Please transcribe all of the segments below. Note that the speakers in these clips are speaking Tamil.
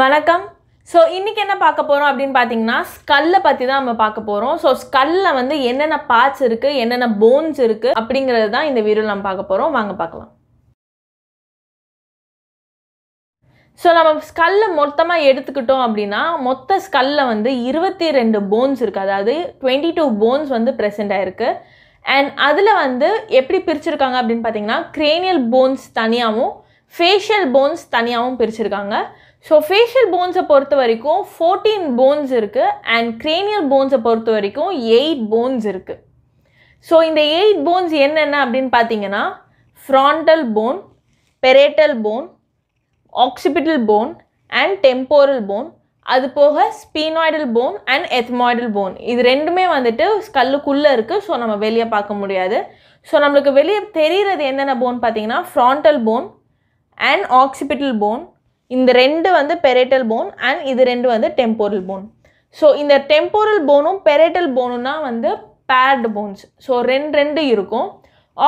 வணக்கம் ஸோ இன்றைக்கி என்ன பார்க்க போகிறோம் அப்படின்னு பார்த்தீங்கன்னா ஸ்கல்லை பற்றி தான் நம்ம பார்க்க போகிறோம் ஸோ ஸ்கல்லில் வந்து என்னென்ன பார்ட்ஸ் இருக்குது என்னென்ன போன்ஸ் இருக்குது அப்படிங்கிறது தான் இந்த வீடியோவில் நம்ம பார்க்க போகிறோம் வாங்க பார்க்கலாம் ஸோ நம்ம ஸ்கல்ல மொத்தமாக எடுத்துக்கிட்டோம் அப்படின்னா மொத்த ஸ்கல்லில் வந்து இருபத்தி ரெண்டு போன்ஸ் இருக்குது அதாவது டுவெண்ட்டி டூ போன்ஸ் வந்து ப்ரெசென்ட் ஆகிருக்கு அண்ட் அதில் வந்து எப்படி பிரிச்சிருக்காங்க அப்படின்னு பார்த்தீங்கன்னா க்ரேனியல் போன்ஸ் தனியாகவும் ஃபேஷியல் போன்ஸ் தனியாகவும் பிரிச்சிருக்காங்க ஸோ ஃபேஷியல் போன்ஸை பொறுத்த வரைக்கும் ஃபோர்டீன் போன்ஸ் இருக்குது அண்ட் கிரேனியல் போன்ஸை பொறுத்த வரைக்கும் எயிட் போன்ஸ் இருக்குது ஸோ இந்த எயிட் போன்ஸ் என்னென்ன அப்படின்னு பார்த்தீங்கன்னா frontal bone parietal bone occipital bone and temporal bone அது போக sphenoidal bone and ethmoidal bone இது ரெண்டுமே வந்துட்டு கல்லுக்குள்ளே இருக்குது ஸோ நம்ம வெளியே பார்க்க முடியாது ஸோ நம்மளுக்கு வெளியே தெரிகிறது என்னென்ன போன் பார்த்தீங்கன்னா frontal bone and occipital bone இந்த ரெண்டு வந்து பெரேட்டல் போன் அண்ட் இது ரெண்டு வந்து டெம்போரல் போன் ஸோ இந்த டெம்போரல் போனும் பெரேட்டல் போனும்னா வந்து பேர்டு போன்ஸ் ஸோ ரெண்டு ரெண்டு இருக்கும்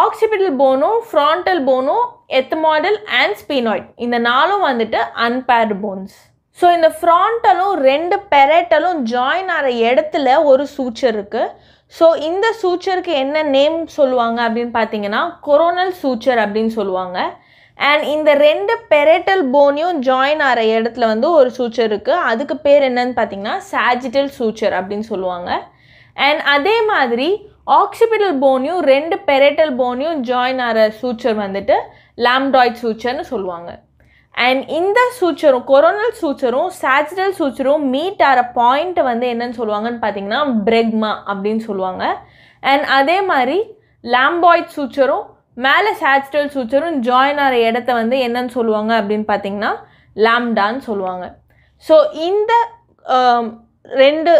ஆக்சிபிட்டல் போனும் ஃப்ராண்டல் போனும் மாடல் அண்ட் ஸ்பீனாய்ட் இந்த நாளும் வந்துட்டு அன்பேர்டு போன்ஸ் ஸோ இந்த ஃப்ராண்டலும் ரெண்டு பெரேட்டலும் ஜாயின் ஆகிற இடத்துல ஒரு சூச்சர் இருக்குது ஸோ இந்த சூச்சருக்கு என்ன நேம் சொல்லுவாங்க அப்படின்னு பார்த்தீங்கன்னா கொரோனல் சூச்சர் அப்படின்னு சொல்லுவாங்க அண்ட் இந்த ரெண்டு பெரேட்டல் போனையும் ஜாயின் ஆகிற இடத்துல வந்து ஒரு சூச்சர் இருக்குது அதுக்கு பேர் என்னன்னு பார்த்தீங்கன்னா சாஜிட்டல் சூச்சர் அப்படின்னு சொல்லுவாங்க அண்ட் அதே மாதிரி ஆக்சிபிட்டல் போனையும் ரெண்டு பெரேட்டல் போனையும் ஜாயின் ஆகிற சூச்சர் வந்துட்டு லாம்டாய்ட் சூச்சர்னு சொல்லுவாங்க அண்ட் இந்த சூச்சரும் கொரோனல் சூச்சரும் சாஜிட்டல் சூச்சரும் மீட் ஆகிற பாயிண்ட்டை வந்து என்னன்னு சொல்லுவாங்கன்னு பார்த்தீங்கன்னா பிரெக்மா அப்படின்னு சொல்லுவாங்க அண்ட் அதே மாதிரி லாம்பாய்ட் சூச்சரும் மேலே சாட்ஸ்டல் சூச்சரும் ஜாயின் ஆகிற இடத்த வந்து என்னன்னு சொல்லுவாங்க அப்படின்னு பார்த்தீங்கன்னா லாம்டான்னு சொல்லுவாங்க ஸோ இந்த ரெண்டு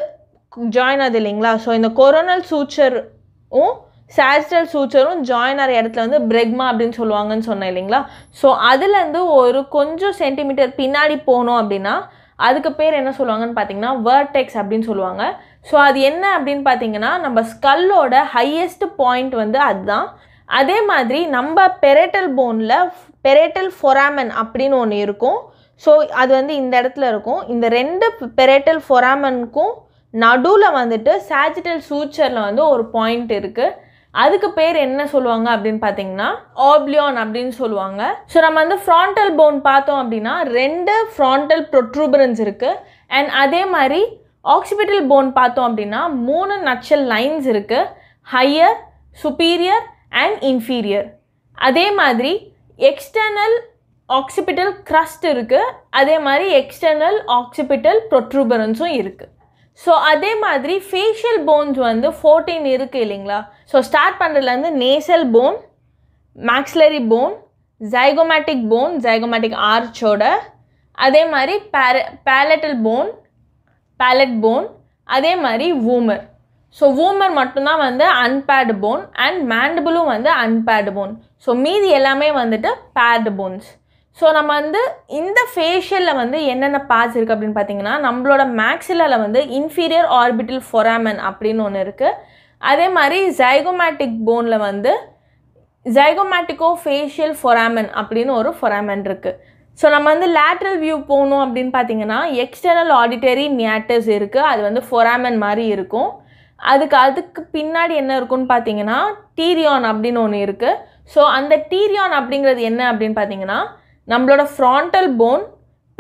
ஜாயின் ஆகுது இல்லைங்களா ஸோ இந்த கொரோனல் சூச்சரும் சாஜிட்டல் சூச்சரும் ஜாயின் ஆகிற இடத்துல வந்து பிரெக்மா அப்படின்னு சொல்லுவாங்கன்னு சொன்னேன் இல்லைங்களா ஸோ அதுலேருந்து ஒரு கொஞ்சம் சென்டிமீட்டர் பின்னாடி போனோம் அப்படின்னா அதுக்கு பேர் என்ன சொல்லுவாங்கன்னு பார்த்தீங்கன்னா வேர்டெக்ஸ் அப்படின்னு சொல்லுவாங்க ஸோ அது என்ன அப்படின்னு பார்த்தீங்கன்னா நம்ம ஸ்கல்லோட ஹையஸ்ட் பாயிண்ட் வந்து அதுதான் அதே மாதிரி நம்ம பெரேட்டல் போனில் பெரேட்டல் ஃபொராமன் அப்படின்னு ஒன்று இருக்கும் ஸோ அது வந்து இந்த இடத்துல இருக்கும் இந்த ரெண்டு பெரேட்டல் ஃபொராமனுக்கும் நடுவில் வந்துட்டு சாஜிட்டல் சூச்சரில் வந்து ஒரு பாயிண்ட் இருக்குது அதுக்கு பேர் என்ன சொல்லுவாங்க அப்படின்னு பார்த்தீங்கன்னா ஆப்லியான் அப்படின்னு சொல்லுவாங்க ஸோ நம்ம வந்து ஃப்ராண்டல் போன் பார்த்தோம் அப்படின்னா ரெண்டு ஃப்ராண்டல் ப்ரொட்ரூபரன்ஸ் இருக்குது அண்ட் அதே மாதிரி ஆக்சிபிட்டல் போன் பார்த்தோம் அப்படின்னா மூணு நச்சல் லைன்ஸ் இருக்குது ஹையர் சுப்பீரியர் அண்ட் இன்ஃபீரியர் அதே மாதிரி எக்ஸ்டர்னல் ஆக்சிபிட்டல் க்ரஸ்ட் இருக்குது அதே மாதிரி எக்ஸ்டர்னல் ஆக்சிபிட்டல் ப்ரொட்ரூபரன்ஸும் இருக்குது ஸோ அதே மாதிரி ஃபேஷியல் போன்ஸ் வந்து ஃபோர்டீன் இருக்குது இல்லைங்களா ஸோ ஸ்டார்ட் பண்ணுறதுலேருந்து nasal bone maxillary bone zygomatic bone zygomatic ஆர்ச்சோட அதே மாதிரி பேர பேலட்டல் போன் பேலட் போன் அதே மாதிரி வூமர் ஸோ வூமர் மட்டும்தான் வந்து அன்பேர்டு போன் அண்ட் மேண்டபிளும் வந்து அன்பேர்டு போன் ஸோ மீதி எல்லாமே வந்துட்டு பேர்டு போன்ஸ் ஸோ நம்ம வந்து இந்த ஃபேஷியலில் வந்து என்னென்ன பார்ட்ஸ் இருக்குது அப்படின்னு பார்த்தீங்கன்னா நம்மளோட மேக்ஸிலில் வந்து இன்ஃபீரியர் ஆர்பிட்டல் ஃபொராமன் அப்படின்னு ஒன்று இருக்குது அதே மாதிரி ஜைகோமேட்டிக் போனில் வந்து ஜைகோமேட்டிக்கோ ஃபேஷியல் ஃபொராமன் அப்படின்னு ஒரு ஃபொராமன் இருக்குது ஸோ நம்ம வந்து லேட்ரல் வியூ போகணும் அப்படின்னு பார்த்தீங்கன்னா எக்ஸ்டர்னல் ஆடிட்டரி மியாட்டர்ஸ் இருக்குது அது வந்து ஃபொராமன் மாதிரி இருக்கும் அதுக்கு அதுக்கு பின்னாடி என்ன இருக்குன்னு பார்த்தீங்கன்னா டீரியான் அப்படின்னு ஒன்று இருக்குது ஸோ அந்த டீரியான் அப்படிங்கிறது என்ன அப்படின்னு பார்த்தீங்கன்னா நம்மளோட frontal bone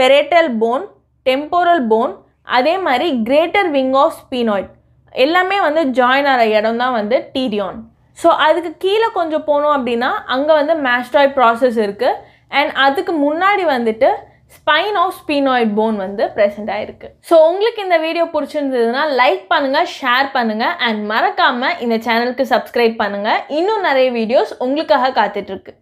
parietal bone temporal bone அதே மாதிரி கிரேட்டர் விங் ஆஃப் ஸ்பீனாய்ட் எல்லாமே வந்து ஜாயின் ஆகிற இடம் தான் வந்து டீரியான் ஸோ அதுக்கு கீழே கொஞ்சம் போனோம் அப்படின்னா அங்கே வந்து மேஸ்ட்ராய்ட் ப்ராசஸ் இருக்குது அண்ட் அதுக்கு முன்னாடி வந்துட்டு ஸ்பைன் ஆஃப் ஸ்பீனாய்ட் போன் வந்து ப்ரெசென்ட் ஆயிருக்கு ஸோ உங்களுக்கு இந்த வீடியோ பிடிச்சிருந்ததுன்னா லைக் பண்ணுங்கள் ஷேர் பண்ணுங்கள் அண்ட் மறக்காமல் இந்த சேனலுக்கு சப்ஸ்கிரைப் பண்ணுங்கள் இன்னும் நிறைய வீடியோஸ் உங்களுக்காக காத்துட்ருக்கு